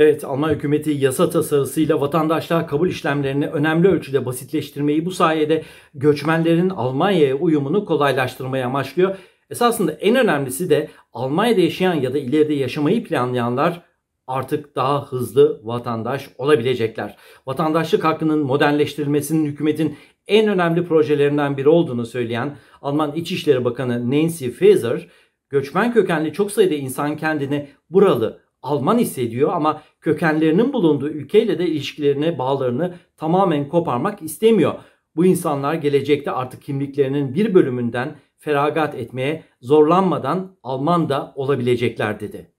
Evet, Almanya hükümeti yasa tasarısıyla vatandaşlığa kabul işlemlerini önemli ölçüde basitleştirmeyi bu sayede göçmenlerin Almanya'ya uyumunu kolaylaştırmaya amaçlıyor. Esasında en önemlisi de Almanya'da yaşayan ya da ileride yaşamayı planlayanlar artık daha hızlı vatandaş olabilecekler. Vatandaşlık hakkının modernleştirilmesinin hükümetin en önemli projelerinden biri olduğunu söyleyen Alman İçişleri Bakanı Nancy Faeser, göçmen kökenli çok sayıda insan kendini buralı Alman hissediyor ama kökenlerinin bulunduğu ülkeyle de ilişkilerini, bağlarını tamamen koparmak istemiyor. Bu insanlar gelecekte artık kimliklerinin bir bölümünden feragat etmeye zorlanmadan Alman da olabilecekler dedi.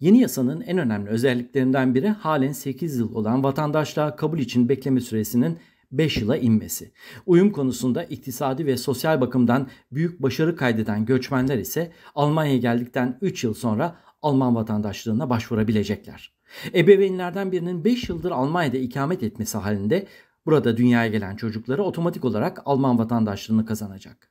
Yeni yasanın en önemli özelliklerinden biri halen 8 yıl olan vatandaşlığa kabul için bekleme süresinin 5 yıla inmesi. Uyum konusunda iktisadi ve sosyal bakımdan büyük başarı kaydeden göçmenler ise Almanya'ya geldikten 3 yıl sonra Alman vatandaşlığına başvurabilecekler. Ebeveynlerden birinin 5 yıldır Almanya'da ikamet etmesi halinde burada dünyaya gelen çocukları otomatik olarak Alman vatandaşlığını kazanacak.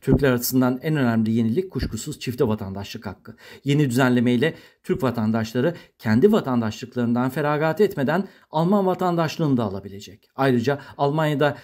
Türkler açısından en önemli yenilik kuşkusuz çifte vatandaşlık hakkı. Yeni düzenlemeyle Türk vatandaşları kendi vatandaşlıklarından feragat etmeden Alman vatandaşlığını da alabilecek. Ayrıca Almanya'da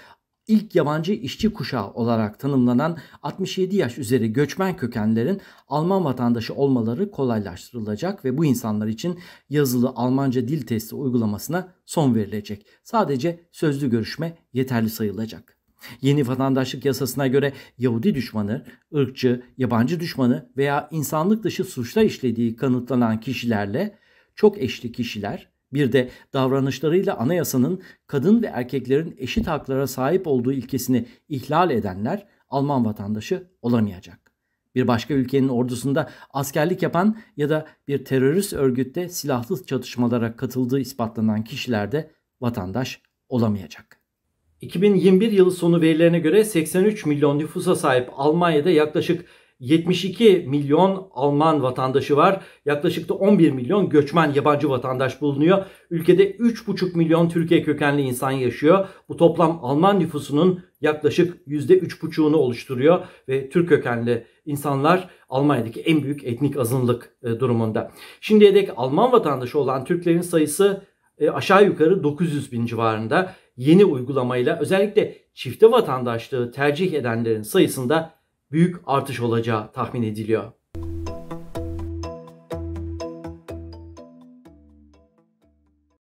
ilk yabancı işçi kuşağı olarak tanımlanan 67 yaş üzeri göçmen kökenlerin Alman vatandaşı olmaları kolaylaştırılacak ve bu insanlar için yazılı Almanca dil testi uygulamasına son verilecek. Sadece sözlü görüşme yeterli sayılacak. Yeni vatandaşlık yasasına göre Yahudi düşmanı, ırkçı, yabancı düşmanı veya insanlık dışı suçlar işlediği kanıtlanan kişilerle çok eşli kişiler bir de davranışlarıyla anayasanın kadın ve erkeklerin eşit haklara sahip olduğu ilkesini ihlal edenler Alman vatandaşı olamayacak. Bir başka ülkenin ordusunda askerlik yapan ya da bir terörist örgütte silahlı çatışmalara katıldığı ispatlanan kişiler de vatandaş olamayacak. 2021 yılı sonu verilerine göre 83 milyon nüfusa sahip Almanya'da yaklaşık 72 milyon Alman vatandaşı var. Yaklaşık da 11 milyon göçmen yabancı vatandaş bulunuyor. Ülkede 3,5 milyon Türkiye kökenli insan yaşıyor. Bu toplam Alman nüfusunun yaklaşık %3,5'unu oluşturuyor ve Türk kökenli insanlar Almanya'daki en büyük etnik azınlık e, durumunda. Şimdiye dek Alman vatandaşı olan Türklerin sayısı e, aşağı yukarı 900 bin civarında. Yeni uygulamayla özellikle çifte vatandaşlığı tercih edenlerin sayısında büyük artış olacağı tahmin ediliyor.